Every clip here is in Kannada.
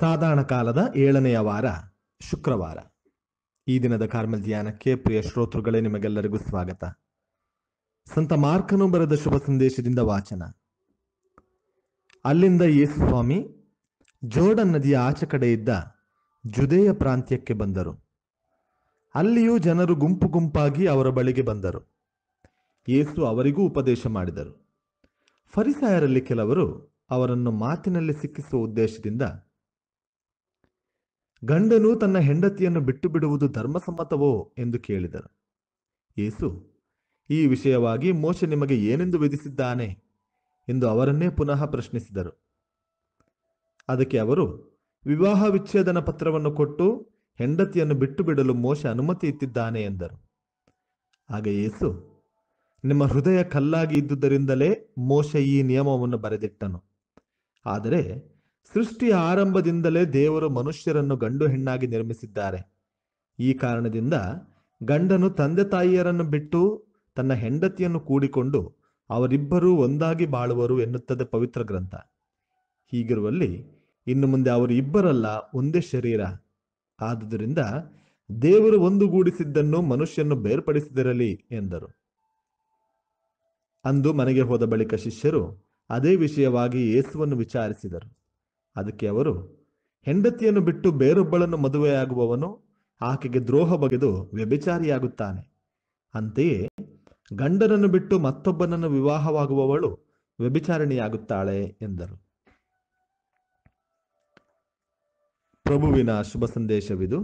ಸಾಧಾರಣ ಕಾಲದ ಏಳನೆಯ ವಾರ ಶುಕ್ರವಾರ ಈ ದಿನದ ಕಾರ್ಮೆಲ್ ಧ್ಯಾನಕ್ಕೆ ಪ್ರಿಯ ಶ್ರೋತೃಗಳೇ ನಿಮಗೆಲ್ಲರಿಗೂ ಸ್ವಾಗತ ಸಂತ ಮಾರ್ಕನು ಬರೆದ ಶುಭ ಸಂದೇಶದಿಂದ ವಾಚನ ಅಲ್ಲಿಂದ ಸ್ವಾಮಿ ಜೋರ್ಡನ್ ನದಿಯ ಆಚೆ ಕಡೆ ಇದ್ದ ಜುದೇಯ ಪ್ರಾಂತ್ಯಕ್ಕೆ ಬಂದರು ಅಲ್ಲಿಯೂ ಜನರು ಗುಂಪು ಗುಂಪಾಗಿ ಅವರ ಬಳಿಗೆ ಬಂದರು ಯೇಸು ಅವರಿಗೂ ಉಪದೇಶ ಮಾಡಿದರು ಫರಿಸಾಯರಲ್ಲಿ ಕೆಲವರು ಅವರನ್ನು ಮಾತಿನಲ್ಲಿ ಸಿಕ್ಕಿಸುವ ಉದ್ದೇಶದಿಂದ ಗಂಡನು ತನ್ನ ಹೆಂಡತಿಯನ್ನು ಬಿಟ್ಟು ಬಿಡುವುದು ಧರ್ಮಸಮ್ಮತವೋ ಎಂದು ಕೇಳಿದರು ಏಸು ಈ ವಿಷಯವಾಗಿ ಮೋಶ ನಿಮಗೆ ಏನೆಂದು ವಿಧಿಸಿದ್ದಾನೆ ಎಂದು ಅವರನ್ನೇ ಪುನಃ ಪ್ರಶ್ನಿಸಿದರು ಅದಕ್ಕೆ ಅವರು ವಿವಾಹ ವಿಚ್ಛೇದನ ಪತ್ರವನ್ನು ಕೊಟ್ಟು ಹೆಂಡತಿಯನ್ನು ಬಿಟ್ಟು ಬಿಡಲು ಮೋಶ ಅನುಮತಿ ಇತ್ತಿದ್ದಾನೆ ಎಂದರು ಆಗ ಯೇಸು ನಿಮ್ಮ ಹೃದಯ ಕಲ್ಲಾಗಿ ಇದ್ದುದರಿಂದಲೇ ಮೋಶ ಈ ನಿಯಮವನ್ನು ಬರೆದಿಟ್ಟನು ಆದರೆ ಸೃಷ್ಟಿಯ ಆರಂಭದಿಂದಲೇ ದೇವರು ಮನುಷ್ಯರನ್ನು ಗಂಡು ಹೆಣ್ಣಾಗಿ ನಿರ್ಮಿಸಿದ್ದಾರೆ ಈ ಕಾರಣದಿಂದ ಗಂಡನು ತಂದೆ ತಾಯಿಯರನ್ನು ಬಿಟ್ಟು ತನ್ನ ಹೆಂಡತಿಯನ್ನು ಕೂಡಿಕೊಂಡು ಅವರಿಬ್ಬರೂ ಒಂದಾಗಿ ಬಾಳುವರು ಎನ್ನುತ್ತದೆ ಪವಿತ್ರ ಗ್ರಂಥ ಹೀಗಿರುವಲ್ಲಿ ಇನ್ನು ಮುಂದೆ ಅವರು ಇಬ್ಬರಲ್ಲ ಒಂದೇ ಶರೀರ ಆದುದರಿಂದ ದೇವರು ಒಂದುಗೂಡಿಸಿದ್ದನ್ನು ಮನುಷ್ಯನ್ನು ಬೇರ್ಪಡಿಸಿದಿರಲಿ ಎಂದರು ಅಂದು ಮನೆಗೆ ಹೋದ ಬಳಿಕ ಶಿಷ್ಯರು ಅದೇ ವಿಷಯವಾಗಿ ಯೇಸುವನ್ನು ವಿಚಾರಿಸಿದರು ಅದಕ್ಕೆ ಅವರು ಹೆಂಡತಿಯನ್ನು ಬಿಟ್ಟು ಬೇರೊಬ್ಬಳನ್ನು ಮದುವೆಯಾಗುವವನು ಆಕೆಗೆ ದ್ರೋಹ ಬಗೆದು ವ್ಯಭಿಚಾರಿಯಾಗುತ್ತಾನೆ ಅಂತೆಯೇ ಗಂಡನನ್ನು ಬಿಟ್ಟು ಮತ್ತೊಬ್ಬನನ್ನು ವಿವಾಹವಾಗುವವಳು ವ್ಯಭಿಚಾರಣಿಯಾಗುತ್ತಾಳೆ ಎಂದರು ಪ್ರಭುವಿನ ಶುಭ ಸಂದೇಶವಿದು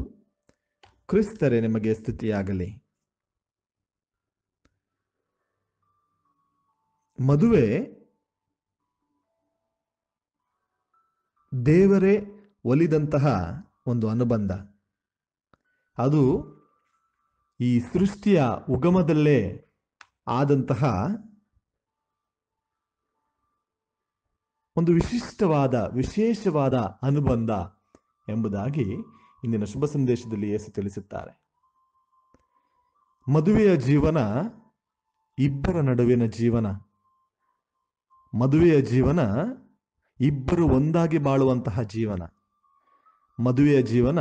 ಕ್ರಿಸ್ತರೇ ನಿಮಗೆ ಸ್ಥಿತಿಯಾಗಲಿ ಮದುವೆ ದೇವರೇ ಒಲಿದಂತಹ ಒಂದು ಅನುಬಂಧ ಅದು ಈ ಸೃಷ್ಟಿಯ ಉಗಮದಲ್ಲೇ ಆದಂತಹ ಒಂದು ವಿಶಿಷ್ಟವಾದ ವಿಶೇಷವಾದ ಅನುಬಂಧ ಎಂಬುದಾಗಿ ಇಂದಿನ ಶುಭ ಸಂದೇಶದಲ್ಲಿ ಯೇಸು ತಿಳಿಸುತ್ತಾರೆ ಮದುವೆಯ ಜೀವನ ಇಬ್ಬರ ನಡುವಿನ ಜೀವನ ಮದುವೆಯ ಜೀವನ ಇಬ್ಬರು ಒಂದಾಗಿ ಬಾಳುವಂತಹ ಜೀವನ ಮದುವೆಯ ಜೀವನ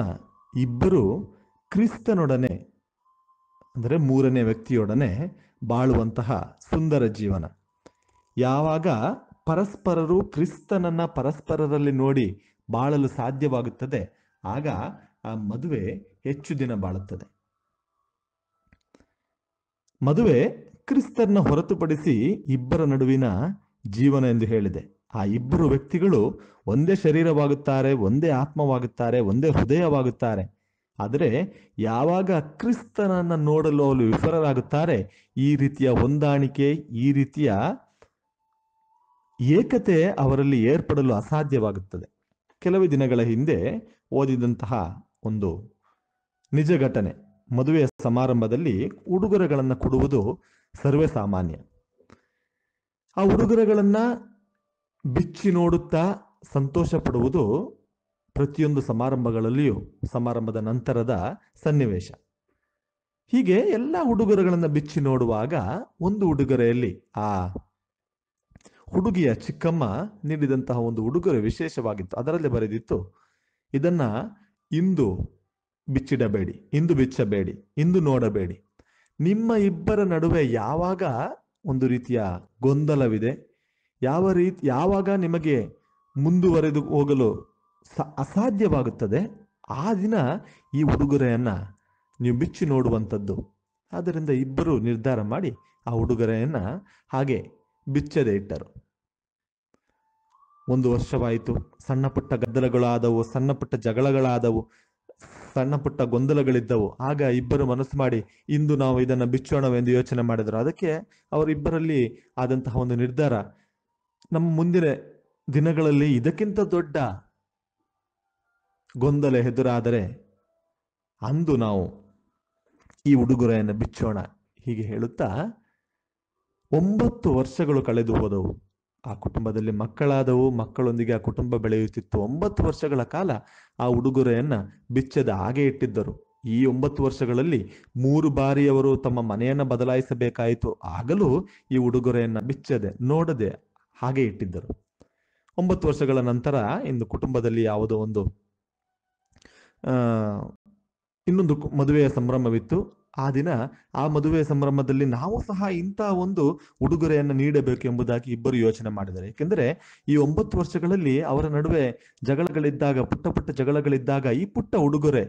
ಇಬ್ಬರು ಕ್ರಿಸ್ತನೊಡನೆ ಅಂದರೆ ಮೂರನೇ ವ್ಯಕ್ತಿಯೊಡನೆ ಬಾಳುವಂತಹ ಸುಂದರ ಜೀವನ ಯಾವಾಗ ಪರಸ್ಪರರು ಕ್ರಿಸ್ತನನ್ನ ಪರಸ್ಪರರಲ್ಲಿ ನೋಡಿ ಬಾಳಲು ಸಾಧ್ಯವಾಗುತ್ತದೆ ಆಗ ಆ ಮದುವೆ ಹೆಚ್ಚು ದಿನ ಬಾಳುತ್ತದೆ ಮದುವೆ ಕ್ರಿಸ್ತನ ಹೊರತುಪಡಿಸಿ ಇಬ್ಬರ ನಡುವಿನ ಜೀವನ ಎಂದು ಹೇಳಿದೆ ಆ ಇಬ್ಬರು ವ್ಯಕ್ತಿಗಳು ಒಂದೇ ಶರೀರವಾಗುತ್ತಾರೆ ಒಂದೇ ಆತ್ಮವಾಗುತ್ತಾರೆ ಒಂದೇ ಹೃದಯವಾಗುತ್ತಾರೆ ಆದರೆ ಯಾವಾಗ ಕ್ರಿಸ್ತನನ್ನು ನೋಡಲು ಅವರು ವಿಫಲರಾಗುತ್ತಾರೆ ಈ ರೀತಿಯ ಹೊಂದಾಣಿಕೆ ಈ ರೀತಿಯ ಏಕತೆ ಅವರಲ್ಲಿ ಏರ್ಪಡಲು ಅಸಾಧ್ಯವಾಗುತ್ತದೆ ಕೆಲವೇ ದಿನಗಳ ಹಿಂದೆ ಓದಿದಂತಹ ಒಂದು ನಿಜ ಘಟನೆ ಮದುವೆಯ ಸಮಾರಂಭದಲ್ಲಿ ಉಡುಗೊರೆಗಳನ್ನು ಕೊಡುವುದು ಸರ್ವೇ ಸಾಮಾನ್ಯ ಆ ಉಡುಗೊರೆಗಳನ್ನು ಬಿಚ್ಚಿ ನೋಡುತ್ತಾ ಸಂತೋಷ ಪಡುವುದು ಪ್ರತಿಯೊಂದು ಸಮಾರಂಭಗಳಲ್ಲಿಯೂ ಸಮಾರಂಭದ ನಂತರದ ಸನ್ನಿವೇಶ ಹೀಗೆ ಎಲ್ಲ ಉಡುಗೊರೆಗಳನ್ನು ಬಿಚ್ಚಿ ನೋಡುವಾಗ ಒಂದು ಉಡುಗೊರೆಯಲ್ಲಿ ಆ ಹುಡುಗಿಯ ಚಿಕ್ಕಮ್ಮ ನೀಡಿದಂತಹ ಒಂದು ಉಡುಗೊರೆ ವಿಶೇಷವಾಗಿತ್ತು ಅದರಲ್ಲಿ ಬರೆದಿತ್ತು ಇದನ್ನ ಇಂದು ಬಿಚ್ಚಿಡಬೇಡಿ ಇಂದು ಬಿಚ್ಚಬೇಡಿ ಇಂದು ನೋಡಬೇಡಿ ನಿಮ್ಮ ಇಬ್ಬರ ನಡುವೆ ಯಾವಾಗ ಒಂದು ರೀತಿಯ ಗೊಂದಲವಿದೆ ಯಾವ ರೀತಿ ಯಾವಾಗ ನಿಮಗೆ ಮುಂದುವರೆದು ಹೋಗಲು ಅಸಾಧ್ಯವಾಗುತ್ತದೆ ಆ ದಿನ ಈ ಉಡುಗೊರೆಯನ್ನು ನೀವು ಬಿಚ್ಚಿ ನೋಡುವಂಥದ್ದು ಆದ್ದರಿಂದ ಇಬ್ಬರು ನಿರ್ಧಾರ ಮಾಡಿ ಆ ಉಡುಗೊರೆಯನ್ನು ಹಾಗೆ ಬಿಚ್ಚದೆ ಇಟ್ಟರು ಒಂದು ವರ್ಷವಾಯಿತು ಸಣ್ಣ ಪುಟ್ಟ ಗದ್ದಲಗಳಾದವು ಸಣ್ಣ ಪುಟ್ಟ ಜಗಳಗಳಾದವು ಸಣ್ಣ ಪುಟ್ಟ ಗೊಂದಲಗಳಿದ್ದವು ಆಗ ಇಬ್ಬರು ಮನಸ್ಸು ಮಾಡಿ ಇಂದು ನಾವು ಇದನ್ನು ಬಿಚ್ಚೋಣವೆಂದು ಯೋಚನೆ ಮಾಡಿದರು ಅದಕ್ಕೆ ಅವರಿಬ್ಬರಲ್ಲಿ ಆದಂತಹ ಒಂದು ನಿರ್ಧಾರ ನಮ್ಮ ಮುಂದಿನ ದಿನಗಳಲ್ಲಿ ಇದಕ್ಕಿಂತ ದೊಡ್ಡ ಗೊಂದಲ ಎದುರಾದರೆ ಅಂದು ನಾವು ಈ ಉಡುಗೊರೆಯನ್ನು ಬಿಚ್ಚೋಣ ಹೀಗೆ ಹೇಳುತ್ತಾ ಒಂಬತ್ತು ವರ್ಷಗಳು ಕಳೆದು ಹೋದವು ಆ ಕುಟುಂಬದಲ್ಲಿ ಮಕ್ಕಳಾದವು ಮಕ್ಕಳೊಂದಿಗೆ ಆ ಕುಟುಂಬ ಬೆಳೆಯುತ್ತಿತ್ತು ಒಂಬತ್ತು ವರ್ಷಗಳ ಕಾಲ ಆ ಉಡುಗೊರೆಯನ್ನ ಬಿಚ್ಚದ ಹಾಗೆ ಇಟ್ಟಿದ್ದರು ಈ ಒಂಬತ್ತು ವರ್ಷಗಳಲ್ಲಿ ಮೂರು ಬಾರಿ ಅವರು ತಮ್ಮ ಮನೆಯನ್ನ ಬದಲಾಯಿಸಬೇಕಾಯಿತು ಆಗಲೂ ಈ ಉಡುಗೊರೆಯನ್ನ ಬಿಚ್ಚದೆ ನೋಡದೆ ಹಾಗೆ ಇಟ್ಟಿದ್ದರು ಒಂಬತ್ತು ವರ್ಷಗಳ ನಂತರ ಇಂದು ಕುಟುಂಬದಲ್ಲಿ ಯಾವುದೋ ಒಂದು ಇನ್ನೊಂದು ಮದುವೆಯ ಸಂಭ್ರಮವಿತ್ತು ಆ ದಿನ ಆ ಮದುವೆಯ ಸಂಭ್ರಮದಲ್ಲಿ ನಾವು ಸಹ ಇಂತಹ ಒಂದು ಉಡುಗೊರೆಯನ್ನು ನೀಡಬೇಕು ಎಂಬುದಾಗಿ ಇಬ್ಬರು ಯೋಚನೆ ಮಾಡಿದ್ದಾರೆ ಏಕೆಂದರೆ ಈ ಒಂಬತ್ತು ವರ್ಷಗಳಲ್ಲಿ ಅವರ ನಡುವೆ ಜಗಳಗಳಿದ್ದಾಗ ಪುಟ್ಟ ಪುಟ್ಟ ಜಗಳಗಳಿದ್ದಾಗ ಈ ಪುಟ್ಟ ಉಡುಗೊರೆ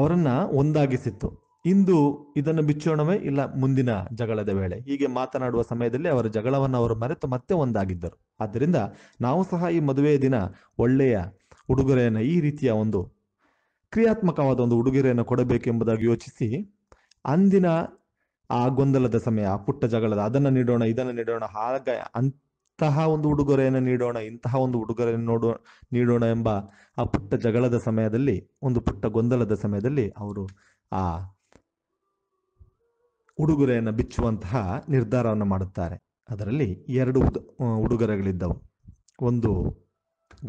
ಅವರನ್ನ ಒಂದಾಗಿಸಿತ್ತು ಇಂದು ಇದನ್ನು ಬಿಚ್ಚೋಣವೇ ಇಲ್ಲ ಮುಂದಿನ ಜಗಳದ ವೇಳೆ ಹೀಗೆ ಮಾತನಾಡುವ ಸಮಯದಲ್ಲಿ ಅವರ ಜಗಳವನ್ನು ಅವರು ಮರೆತು ಮತ್ತೆ ಒಂದಾಗಿದ್ದರು ಆದ್ದರಿಂದ ನಾವು ಸಹ ಈ ಮದುವೆಯ ದಿನ ಒಳ್ಳೆಯ ಉಡುಗೊರೆಯನ್ನು ಈ ರೀತಿಯ ಒಂದು ಕ್ರಿಯಾತ್ಮಕವಾದ ಒಂದು ಉಡುಗೊರೆಯನ್ನು ಕೊಡಬೇಕೆಂಬುದಾಗಿ ಯೋಚಿಸಿ ಅಂದಿನ ಆ ಗೊಂದಲದ ಸಮಯ ಆ ಪುಟ್ಟ ಜಗಳದ ಅದನ್ನು ನೀಡೋಣ ಇದನ್ನು ನೀಡೋಣ ಹಾಗ ಅಂತಹ ಒಂದು ಉಡುಗೊರೆಯನ್ನು ನೀಡೋಣ ಇಂತಹ ಒಂದು ಉಡುಗೊರೆಯನ್ನು ನೋಡೋ ನೀಡೋಣ ಎಂಬ ಆ ಪುಟ್ಟ ಜಗಳದ ಸಮಯದಲ್ಲಿ ಒಂದು ಪುಟ್ಟ ಗೊಂದಲದ ಸಮಯದಲ್ಲಿ ಅವರು ಆ ಉಡುಗೊರೆಯನ್ನು ಬಿಚ್ಚುವಂತಹ ನಿರ್ಧಾರವನ್ನು ಮಾಡುತ್ತಾರೆ ಅದರಲ್ಲಿ ಎರಡು ಉಡುಗೊರೆಗಳಿದ್ದವು ಒಂದು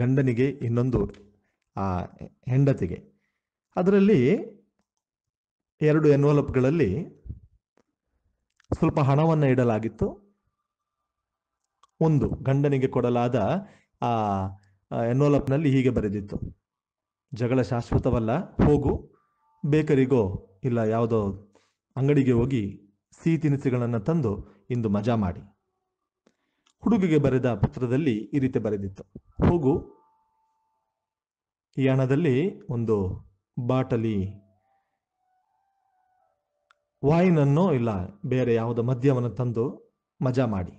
ಗಂಡನಿಗೆ ಇನ್ನೊಂದು ಆ ಹೆಂಡತಿಗೆ ಅದರಲ್ಲಿ ಎರಡು ಎನ್ವಲಪ್ಗಳಲ್ಲಿ ಸ್ವಲ್ಪ ಹಣವನ್ನು ಇಡಲಾಗಿತ್ತು ಒಂದು ಗಂಡನಿಗೆ ಕೊಡಲಾದ ಆ ಎನ್ವಲಪ್ನಲ್ಲಿ ಹೀಗೆ ಬರೆದಿತ್ತು ಜಗಳ ಶಾಶ್ವತವಲ್ಲ ಹೋಗು ಬೇಕರಿಗೋ ಇಲ್ಲ ಯಾವುದೋ ಅಂಗಡಿಗೆ ಹೋಗಿ ಸಿಹಿ ತಿನಿಸುಗಳನ್ನು ತಂದು ಇಂದು ಮಜಾ ಮಾಡಿ ಹುಡುಗಿಗೆ ಬರೆದ ಪತ್ರದಲ್ಲಿ ಈ ರೀತಿ ಬರೆದಿತ್ತು ಹೋಗು ಈ ಹಣದಲ್ಲಿ ಒಂದು ಬಾಟಲಿ ವಾಯಿನನ್ನೋ ಇಲ್ಲ ಬೇರೆ ಯಾವುದೋ ಮದ್ಯವನ್ನು ತಂದು ಮಜಾ ಮಾಡಿ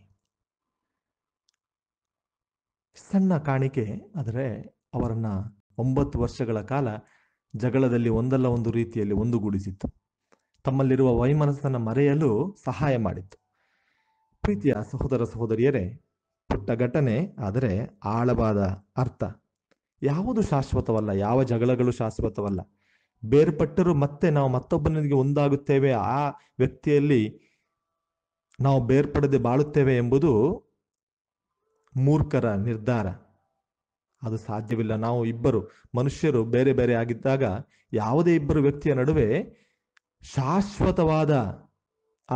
ಸಣ್ಣ ಕಾಣಿಕೆ ಆದರೆ ಅವರನ್ನು ಒಂಬತ್ತು ವರ್ಷಗಳ ಕಾಲ ಜಗಳದಲ್ಲಿ ಒಂದಲ್ಲ ಒಂದು ರೀತಿಯಲ್ಲಿ ಒಂದುಗೂಡಿಸಿತ್ತು ತಮ್ಮಲ್ಲಿರುವ ವೈಮನಸ್ಸನ್ನು ಮರೆಯಲು ಸಹಾಯ ಮಾಡಿತ್ತು ಪ್ರೀತಿಯ ಸಹೋದರ ಸಹೋದರಿಯರೇ ಪುಟ್ಟ ಘಟನೆ ಆದರೆ ಆಳವಾದ ಅರ್ಥ ಯಾವುದು ಶಾಶ್ವತವಲ್ಲ ಯಾವ ಜಗಳಗಳು ಶಾಶ್ವತವಲ್ಲ ಬೇರ್ಪಟ್ಟರೂ ಮತ್ತೆ ನಾವು ಮತ್ತೊಬ್ಬನಿಗೆ ಒಂದಾಗುತ್ತೇವೆ ಆ ವ್ಯಕ್ತಿಯಲ್ಲಿ ನಾವು ಬೇರ್ಪಡದೆ ಬಾಳುತ್ತೇವೆ ಎಂಬುದು ಮೂರ್ಖರ ನಿರ್ಧಾರ ಅದು ಸಾಧ್ಯವಿಲ್ಲ ನಾವು ಇಬ್ಬರು ಮನುಷ್ಯರು ಬೇರೆ ಬೇರೆ ಆಗಿದ್ದಾಗ ಯಾವುದೇ ಇಬ್ಬರು ವ್ಯಕ್ತಿಯ ನಡುವೆ ಶಾಶ್ವತವಾದ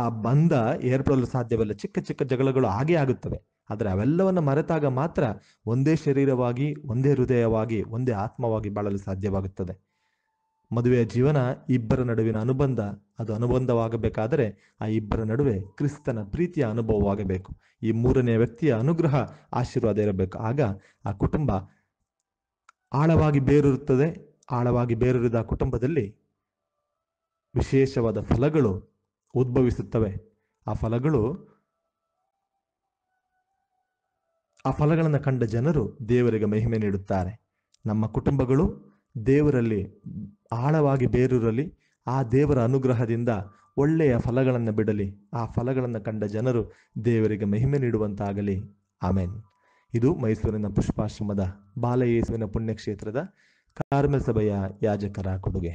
ಆ ಬಂಧ ಏರ್ಪಡಲು ಸಾಧ್ಯವಿಲ್ಲ ಚಿಕ್ಕ ಚಿಕ್ಕ ಜಗಳಗಳು ಹಾಗೆ ಆಗುತ್ತವೆ ಆದರೆ ಅವೆಲ್ಲವನ್ನು ಮರೆತಾಗ ಮಾತ್ರ ಒಂದೇ ಶರೀರವಾಗಿ ಒಂದೇ ಹೃದಯವಾಗಿ ಒಂದೇ ಆತ್ಮವಾಗಿ ಬಾಳಲು ಸಾಧ್ಯವಾಗುತ್ತದೆ ಮದುವೆಯ ಜೀವನ ಇಬ್ಬರ ನಡುವಿನ ಅನುಬಂಧ ಅದು ಅನುಬಂಧವಾಗಬೇಕಾದರೆ ಆ ಇಬ್ಬರ ನಡುವೆ ಕ್ರಿಸ್ತನ ಪ್ರೀತಿಯ ಅನುಭವವಾಗಬೇಕು ಈ ಮೂರನೇ ವ್ಯಕ್ತಿಯ ಅನುಗ್ರಹ ಆಶೀರ್ವಾದ ಇರಬೇಕು ಆಗ ಆ ಕುಟುಂಬ ಆಳವಾಗಿ ಬೇರೂರುತ್ತದೆ ಆಳವಾಗಿ ಬೇರೂರಿದ ಕುಟುಂಬದಲ್ಲಿ ವಿಶೇಷವಾದ ಫಲಗಳು ಉದ್ಭವಿಸುತ್ತವೆ ಆ ಫಲಗಳು ಆ ಫಲಗಳನ್ನು ಕಂಡ ಜನರು ದೇವರಿಗೆ ಮಹಿಮೆ ನೀಡುತ್ತಾರೆ ನಮ್ಮ ಕುಟುಂಬಗಳು ದೇವರಲ್ಲಿ ಆಳವಾಗಿ ಬೇರೂರಲಿ ಆ ದೇವರ ಅನುಗ್ರಹದಿಂದ ಒಳ್ಳೆಯ ಫಲಗಳನ್ನು ಬಿಡಲಿ ಆ ಫಲಗಳನ್ನು ಕಂಡ ಜನರು ದೇವರಿಗೆ ಮಹಿಮೆ ನೀಡುವಂತಾಗಲಿ ಆಮೇನ್ ಇದು ಮೈಸೂರಿನ ಪುಷ್ಪಾಶ್ರಮದ ಬಾಲಯೇಸುವಿನ ಪುಣ್ಯಕ್ಷೇತ್ರದ ಕಾರ್ಮಿಕ ಸಭೆಯ ಯಾಜಕರ ಕೊಡುಗೆ